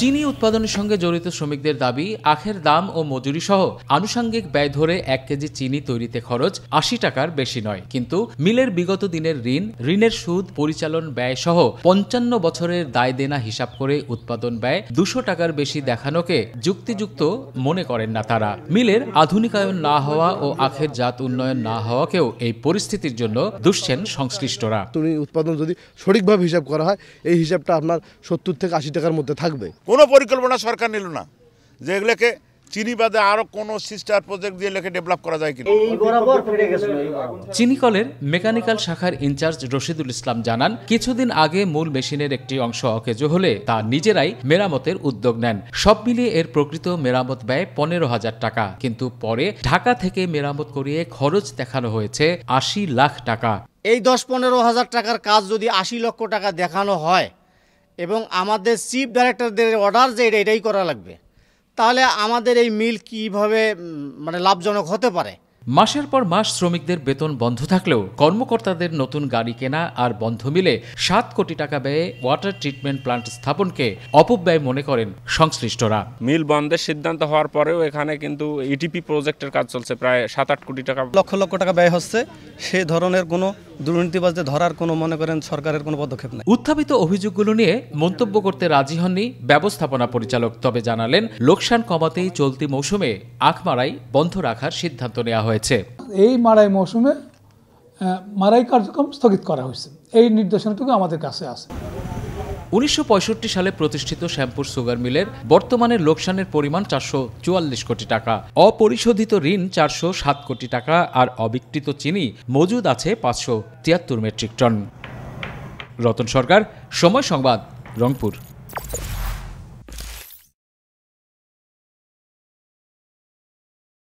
চিনি উৎপাদনের সঙ্গে জড়িত শ্রমিকদের দাবি আখের দাম ও মজুরি সহ আনুষঙ্গিক ব্যয় ধরে এক কেজি চিনি তৈরিতে খরচ আশি টাকার বেশি নয় কিন্তু মিলের বিগত দিনের ঋণ ঋণের সুদ পরিচালন ব্যয় সহ পঞ্চান্ন বছরের দায় দেনা হিসাব করে উৎপাদন ব্যয় দুশো টাকার বেশি দেখানোকে যুক্তিযুক্ত মনে করেন না তারা মিলের আধুনিকায়ন না হওয়া ও আখের জাত উন্নয়ন না হওয়াকেও এই পরিস্থিতির জন্য দুশছেন সংশ্লিষ্টরা উৎপাদন যদি সঠিকভাবে হিসাব করা হয় এই হিসাবটা আপনার সত্তর থেকে আশি টাকার মধ্যে থাকবে কোনো পরিকল্পনা সরকার নিল না যে এগুলোকে চিনি বাদে আরও কোনো সিস্টার প্রজেক্ট দিয়ে লেখে ডেভেলপ করা যায় কিনা চিনি কলের মেকানিক্যাল শাখার ইনচার্জ রশিদুল ইসলাম জানান কিছুদিন আগে মূল মেশিনের একটি অংশ অকেজো হলে তা নিজেরাই মেরামতের উদ্যোগ নেন সব মিলিয়ে এর প্রকৃত মেরামত ব্যয় পনেরো হাজার টাকা কিন্তু পরে ঢাকা থেকে মেরামত করিয়ে খরচ দেখানো হয়েছে আশি লাখ টাকা এই দশ পনেরো হাজার টাকার কাজ যদি আশি লক্ষ টাকা দেখানো হয় এবং আমাদের চিফ ডাইরেক্টরদের অর্ডার যে এটা এটাই করা লাগবে তাহলে আমাদের এই মিল কিভাবে মানে লাভজনক হতে পারে মাসের পর মাস শ্রমিকদের বেতন বন্ধ থাকলেও কর্মকর্তাদের নতুন গাড়ি কেনা আর বন্ধ মিলে সাত কোটি টাকা ব্যয়ে ওয়াটার ট্রিটমেন্ট প্লান্ট স্থাপনকে অপব্যয় মনে করেন সংশ্লিষ্টরা মিল বন্ধের সিদ্ধান্ত হওয়ার পরেও এখানে কিন্তু ইটিপি e প্রজেক্টের কাজ চলছে প্রায় সাত আট কোটি টাকা লক্ষ লক্ষ টাকা ব্যয় হচ্ছে সে ধরনের কোনো দুর্নীতিবাজদের ধরার কোনো মনে করেন সরকারের কোনো পদক্ষেপ নেই উত্থাপিত অভিযোগগুলো নিয়ে মন্তব্য করতে রাজি হননি ব্যবস্থাপনা পরিচালক তবে জানালেন লোকসান কমাতেই চলতি মৌসুমে আখ মারাই বন্ধ রাখার সিদ্ধান্ত নেওয়া হয়েছে এই মারাই মৌসুমে মারাই কার্যক্রম স্থগিত করা হয়েছে এই নির্দেশনাটুকু আমাদের কাছে আছে উনিশশো সালে প্রতিষ্ঠিত শ্যামপুর সুগার মিলের বর্তমানে লোকসানের পরিমাণ চারশো চুয়াল্লিশ কোটি টাকা অপরিশোধিত ঋণ চারশো সাত কোটি টাকা আর অবিকৃত চিনি মজুদ আছে পাঁচশো মেট্রিক টন রতন সরকার সময় সংবাদ রংপুর